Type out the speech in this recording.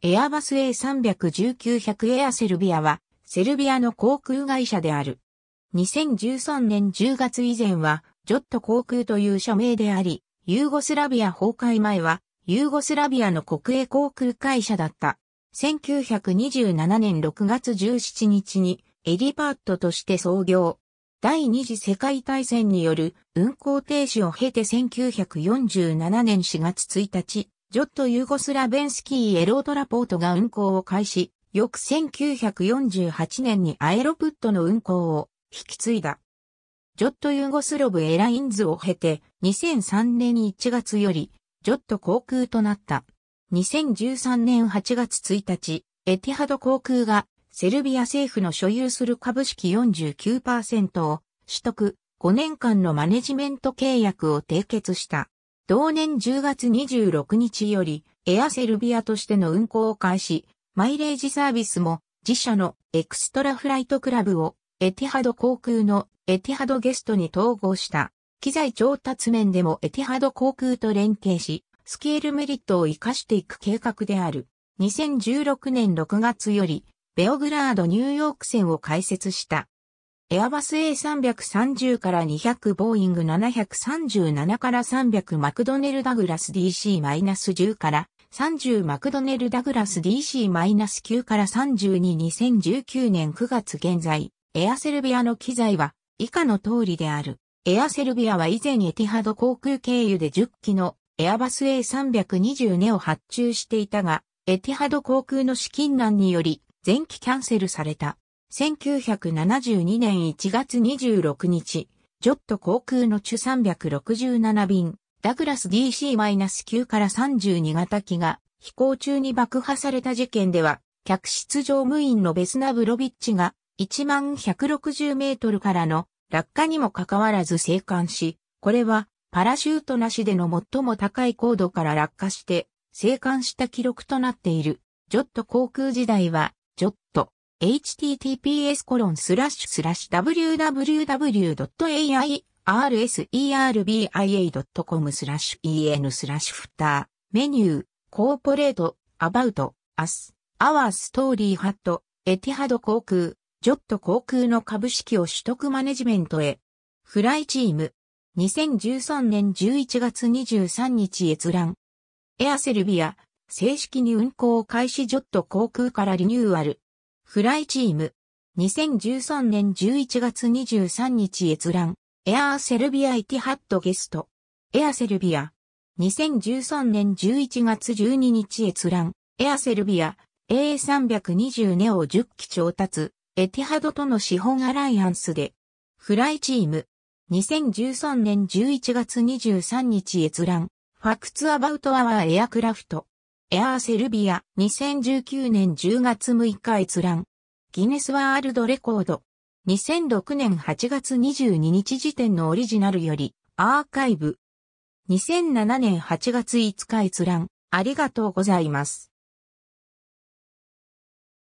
エアバス A319-100 エアセルビアは、セルビアの航空会社である。2013年10月以前は、ジョット航空という社名であり、ユーゴスラビア崩壊前は、ユーゴスラビアの国営航空会社だった。1927年6月17日に、エリパートとして創業。第二次世界大戦による運航停止を経て1947年4月1日、ジョット・ユーゴスラベンスキー・エロートラポートが運行を開始、翌1948年にアエロプットの運行を引き継いだ。ジョット・ユーゴスロブ・エラインズを経て、2003年1月より、ジョット航空となった。2013年8月1日、エティハド航空が、セルビア政府の所有する株式49%を取得、5年間のマネジメント契約を締結した。同年10月26日より、エアセルビアとしての運行を開始、マイレージサービスも、自社のエクストラフライトクラブを、エティハド航空のエティハドゲストに統合した。機材調達面でもエティハド航空と連携し、スケールメリットを活かしていく計画である。2016年6月より、ベオグラードニューヨーク線を開設した。エアバス A330 から200ボーイング737から300マクドネルダグラス DC-10 から30マクドネルダグラス DC-9 から322019年9月現在、エアセルビアの機材は以下の通りである。エアセルビアは以前エティハド航空経由で10機のエアバス A320 ネを発注していたが、エティハド航空の資金難により前期キャンセルされた。1972年1月26日、ジョット航空のチュ367便、ダグラス DC-9 から32型機が飛行中に爆破された事件では、客室乗務員のベスナブロビッチが1万160メートルからの落下にもかかわらず生還し、これはパラシュートなしでの最も高い高度から落下して生還した記録となっている。ジョット航空時代は、ジョット、https://www.aiRSERBIA.com スラッシュ en スラッシュフターメニューコーポレートアバウトアスアワーストーリーハットエティハド航空ジョット航空の株式を取得マネジメントへフライチーム2013年11月23日閲覧エアセルビア正式に運航開始ジョット航空からリニューアルフライチーム。2013年11月23日閲覧。エアーセルビアイティハットゲスト。エアセルビア。2013年11月12日閲覧。エアセルビア。A320 ネオ10機調達。エティハドとの資本アライアンスで。フライチーム。2013年11月23日閲覧。ファクツアバウトアワーエアクラフト。エアーセルビア2019年10月6日閲覧。ギネスワールドレコード。2006年8月22日時点のオリジナルよりアーカイブ。2007年8月5日閲覧。ありがとうございます。